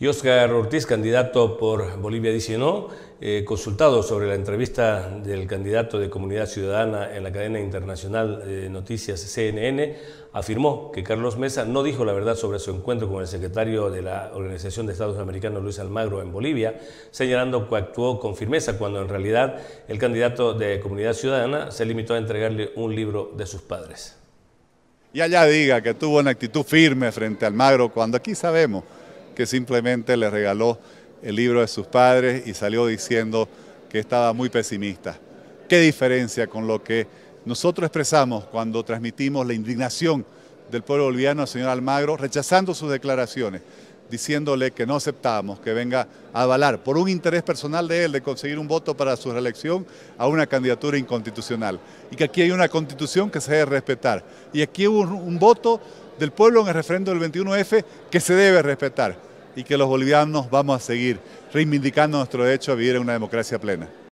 Y Oscar Ortiz, candidato por Bolivia, dice no. Eh, consultado sobre la entrevista del candidato de Comunidad Ciudadana en la cadena internacional de noticias CNN, afirmó que Carlos Mesa no dijo la verdad sobre su encuentro con el secretario de la Organización de Estados Americanos, Luis Almagro, en Bolivia, señalando que actuó con firmeza cuando en realidad el candidato de Comunidad Ciudadana se limitó a entregarle un libro de sus padres. Y allá diga que tuvo una actitud firme frente a Almagro cuando aquí sabemos que simplemente le regaló el libro de sus padres y salió diciendo que estaba muy pesimista. ¿Qué diferencia con lo que nosotros expresamos cuando transmitimos la indignación del pueblo boliviano al señor Almagro, rechazando sus declaraciones, diciéndole que no aceptamos que venga a avalar por un interés personal de él de conseguir un voto para su reelección a una candidatura inconstitucional. Y que aquí hay una constitución que se debe respetar. Y aquí hubo un voto del pueblo en el referendo del 21F que se debe respetar y que los bolivianos vamos a seguir reivindicando nuestro derecho a vivir en una democracia plena.